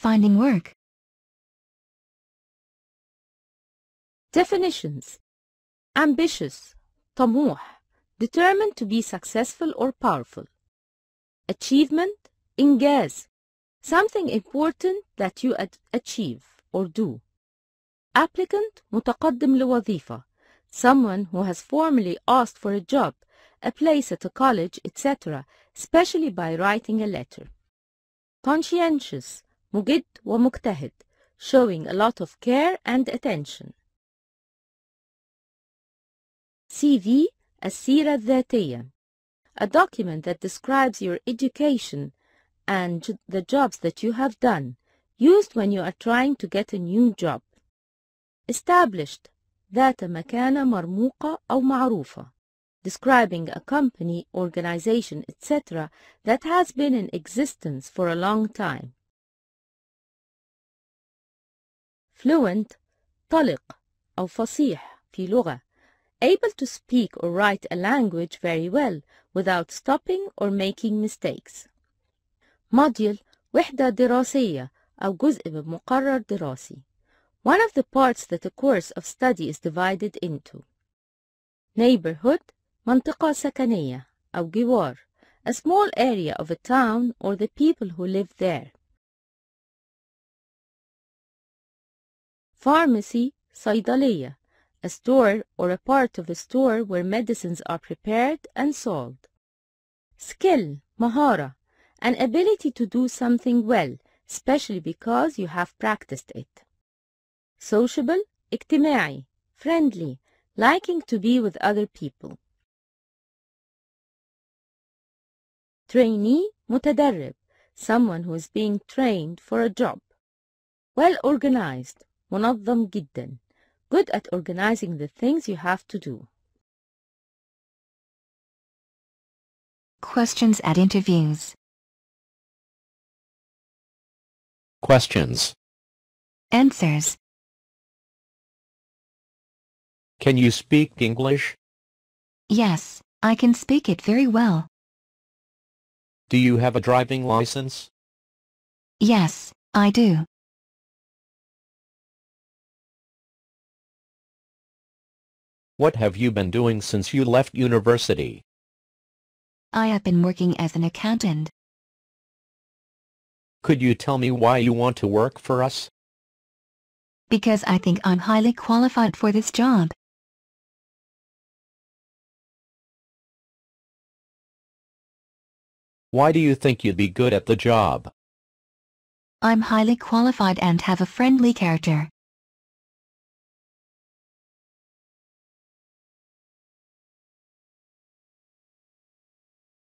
Finding work. Definitions Ambitious طموح Determined to be successful or powerful Achievement إنجاز Something important that you achieve or do Applicant متقدم لوظيفة Someone who has formally asked for a job, a place at a college, etc., especially by writing a letter. Conscientious مجد ومجتهد showing a lot of care and attention CV السيرة الذاتية a document that describes your education and the jobs that you have done used when you are trying to get a new job established ذات مكانة مرموقة أو معروفة describing a company, organization, etc. that has been in existence for a long time. fluent طلق أو فصيح في لغة able to speak or write a language very well without stopping or making mistakes module وحدة دراسية أو جزء من مقرر دراسي One of the parts that a course of study is divided into neighborhood منطقة سكنية أو جوار a small area of a town or the people who live there Pharmacy, صيدلية, a store or a part of a store where medicines are prepared and sold. Skill, مهارة, an ability to do something well, especially because you have practiced it. Sociable, اجتماعي, friendly, liking to be with other people. Trainee, متدرب, someone who is being trained for a job. Well organized, منظم جدا good at organizing the things you have to do Questions at interviews Questions Answers Can you speak English? Yes, I can speak it very well. Do you have a driving license? Yes, I do. What have you been doing since you left university? I have been working as an accountant. Could you tell me why you want to work for us? Because I think I'm highly qualified for this job. Why do you think you'd be good at the job? I'm highly qualified and have a friendly character.